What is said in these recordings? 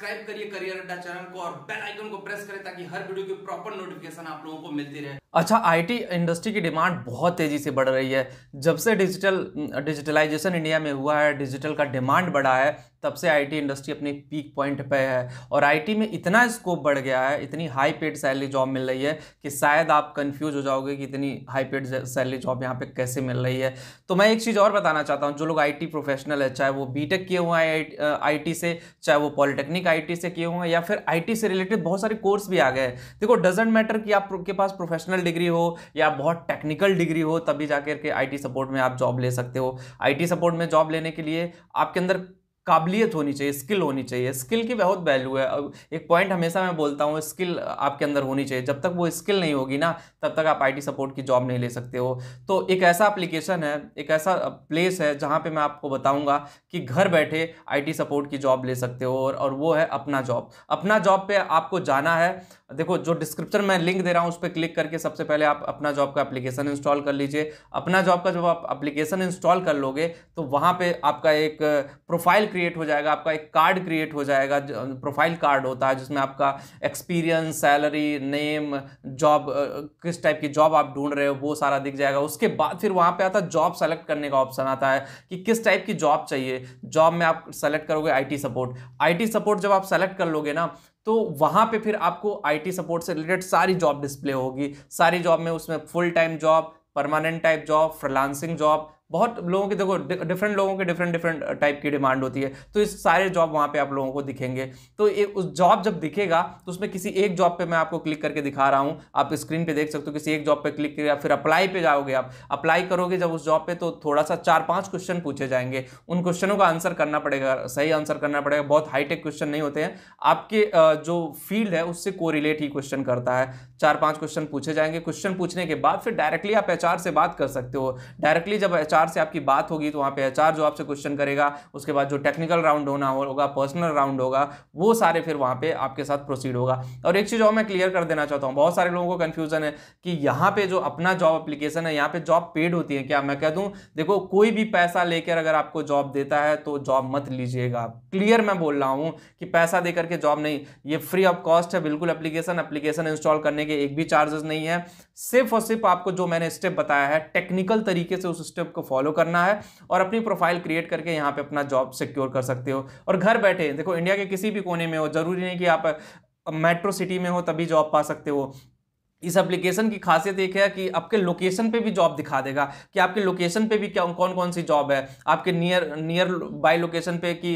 subscribe करिए career अड्डा channel को और बेल आइकन को प्रेस करें ताकि हर वीडियो की प्रॉपर नोटिफिकेशन आप लोगों को मिलती रहे अच्छा आईटी इंडस्ट्री की डिमांड बहुत तेजी से बढ़ रही है जब से डिजिटल डिजिटलाइजेशन इंडिया में हुआ है डिजिटल का डिमांड बढ़ा है तब से आईटी इंडस्ट्री अपने पीक पॉइंट पे है और आईटी में इतना स्कोप बढ़ गया है इतनी हाई पेड सैलरी जॉब मिल रही है कि शायद आप कंफ्यूज हो जाओगे कि इतनी हाई पेड सैलरी जॉब यहाँ पे कैसे मिल रही है तो मैं एक चीज़ और बताना चाहता हूँ जो लोग आईटी प्रोफेशनल है चाहे वो बीटेक किए हुए हैं आईटी से चाहे वो पॉलिटेक्निक आईटी से किए हुए हैं या फिर आईटी से रिलेटेड बहुत सारे कोर्स भी आ गए हैं देखो डजेंट मैटर कि आपके पास प्रोफेशनल डिग्री हो या बहुत टेक्निकल डिग्री हो तभी जाकर के आईटी सपोर्ट में आप जॉब ले सकते हो आईटी सपोर्ट में जॉब लेने के लिए आपके अंदर काबिलियत होनी चाहिए स्किल होनी चाहिए स्किल की बहुत वैल्यू है एक पॉइंट हमेशा मैं बोलता हूँ स्किल आपके अंदर होनी चाहिए जब तक वो स्किल नहीं होगी ना तब तक आप आईटी सपोर्ट की जॉब नहीं ले सकते हो तो एक ऐसा एप्लीकेशन है एक ऐसा प्लेस है जहाँ पर मैं आपको बताऊँगा कि घर बैठे आई सपोर्ट की जॉब ले सकते हो और, और वो है अपना जॉब अपना जॉब पर आपको जाना है देखो जो डिस्क्रिप्शन में लिंक दे रहा हूँ उस पर क्लिक करके सबसे पहले आप अपना जॉब का एप्लीकेशन इंस्टॉल कर लीजिए अपना जॉब का जब आप एप्लीकेशन इंस्टॉल कर लोगे तो वहाँ पर आपका एक प्रोफाइल क्रिएट हो जाएगा आपका एक कार्ड क्रिएट हो जाएगा प्रोफाइल कार्ड होता है जिसमें आपका एक्सपीरियंस सैलरी नेम जॉब किस टाइप की जॉब आप ढूंढ रहे हो वो सारा दिख जाएगा उसके बाद फिर वहाँ पे आता है जॉब सेलेक्ट करने का ऑप्शन आता है कि किस टाइप की जॉब चाहिए जॉब में आप सेलेक्ट करोगे आई सपोर्ट आई सपोर्ट जब आप सेलेक्ट कर लोगे ना तो वहाँ पे फिर आपको आईटी सपोर्ट से रिलेटेड सारी जॉब डिस्प्ले होगी सारी जॉब में उसमें full time job permanent type job freelancing job बहुत लोगों के देखो डिफरेंट लोगों के डिफरेंट डिफरेंट टाइप की डिमांड होती है तो इस सारे जॉब वहाँ पे आप लोगों को दिखेंगे तो ए, उस जॉब जब दिखेगा तो उसमें किसी एक जॉब पे मैं आपको क्लिक करके दिखा रहा हूँ आप स्क्रीन पे देख सकते हो किसी एक जॉब पे क्लिक किया फिर अप्लाई पे जाओगे आप अप्लाई करोगे जब उस जॉब पर तो थोड़ा सा चार पाँच क्वेश्चन पूछे जाएंगे उन क्वेश्चनों का आंसर करना पड़ेगा सही आंसर करना पड़ेगा बहुत हाईटेक क्वेश्चन नहीं होते हैं आपके जो फील्ड है उससे को ही क्वेश्चन करता है चार पाँच क्वेश्चन पूछे जाएंगे क्वेश्चन पूछने के बाद फिर डायरेक्टली आप एच से बात कर सकते हो डायरेक्टली जब एच एचआर से आपकी बात होगी तो वहां पे एचआर जो आपसे क्वेश्चन करेगा उसके बाद जो टेक्निकल राउंड होना होगा पर्सनल राउंड होगा वो सारे फिर वहां पे आपके साथ प्रोसीड होगा और एक चीज़ और मैं क्लियर कर देना चाहता हूँ बहुत सारे लोगों को कंफ्यूजन है कि यहाँ पे जो अपना जॉब अप्लीकेशन है यहाँ पे जॉब पेड होती है क्या मैं कह दू देखो कोई भी पैसा लेकर अगर आपको जॉब देता है तो जॉब मत लीजिएगा क्लियर मैं बोल रहा हूँ कि पैसा देकर के जॉब नहीं ये फ्री ऑफ कॉस्ट है बिल्कुल अप्लीकेशन अप्लीकेशन इंस्टॉल करने के एक भी चार्जेस नहीं है सिर्फ और सिर्फ आपको जो मैंने स्टेप बताया है टेक्निकल तरीके से उस स्टेप को फॉलो करना है और अपनी प्रोफाइल क्रिएट करके यहाँ पे अपना जॉब सिक्योर कर सकते हो और घर बैठे देखो इंडिया के किसी भी कोने में हो ज़रूरी नहीं कि आप मेट्रो सिटी में हो तभी जॉब पा सकते हो इस एप्लीकेशन की खासियत एक है कि आपके लोकेशन पे भी जॉब दिखा देगा कि आपके लोकेशन पे भी क्या कौन कौन सी जॉब है आपके नियर नियर बाय लोकेशन पे कि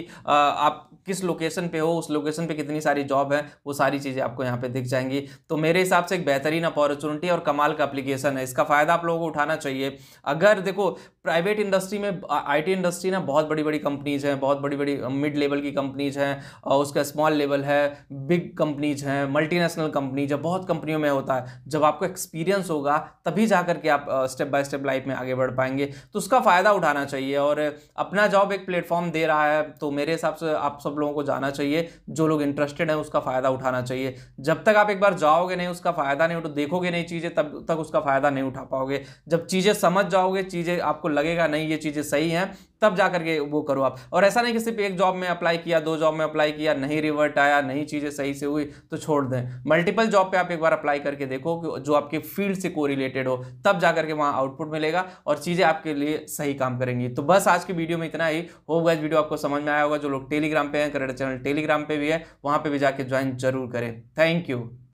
आप किस लोकेशन पे हो उस लोकेशन पे कितनी सारी जॉब है वो सारी चीज़ें आपको यहाँ पे दिख जाएंगी तो मेरे हिसाब से एक बेहतरीन अपॉर्चुनिटी और कमाल का एप्लीकेशन है इसका फ़ायदा आप लोगों को उठाना चाहिए अगर देखो प्राइवेट इंडस्ट्री में आईटी इंडस्ट्री ना बहुत बड़ी बड़ी कंपनीज हैं बहुत बड़ी बड़ी मिड लेवल की कंपनीज हैं और उसका स्मॉल लेवल है बिग कंपनीज हैं मल्टीनेशनल कंपनीज है बहुत कंपनियों में होता है जब आपको एक्सपीरियंस होगा तभी जा करके आप स्टेप बाय स्टेप लाइफ में आगे बढ़ पाएंगे तो उसका फ़ायदा उठाना चाहिए और अपना जॉब एक प्लेटफॉर्म दे रहा है तो मेरे हिसाब से आप सब लोगों को जाना चाहिए जो लोग इंटरेस्टेड हैं उसका फ़ायदा उठाना चाहिए जब तक आप एक बार जाओगे नहीं उसका फ़ायदा नहीं उठो देखोगे नहीं चीज़ें तब तक उसका फ़ायदा नहीं उठा पाओगे जब चीज़ें समझ जाओगे चीज़ें आपको लगेगा नहीं ये चीज़ें सही हैं तब जा करके वो करो आप और ऐसा नहीं कि सिर्फ एक जॉब में अप्लाई किया दो जॉब में अप्लाई किया नहीं रिवर्ट आया नहीं चीज़ें सही से हुई तो छोड़ दें मल्टीपल जॉब पे आप एक बार अप्लाई करके देखो कि जो आपके फील्ड से को रिलेटेड हो तब जा करके वहाँ आउटपुट मिलेगा और चीज़ें आपके लिए सही काम करेंगी तो बस आज की वीडियो में इतना ही हो गया वीडियो आपको समझ में आया होगा जो लोग टेलीग्राम पर हैं करेडर चैनल टेलीग्राम पर भी है वहाँ पर भी जाकर ज्वाइन जरूर करें थैंक यू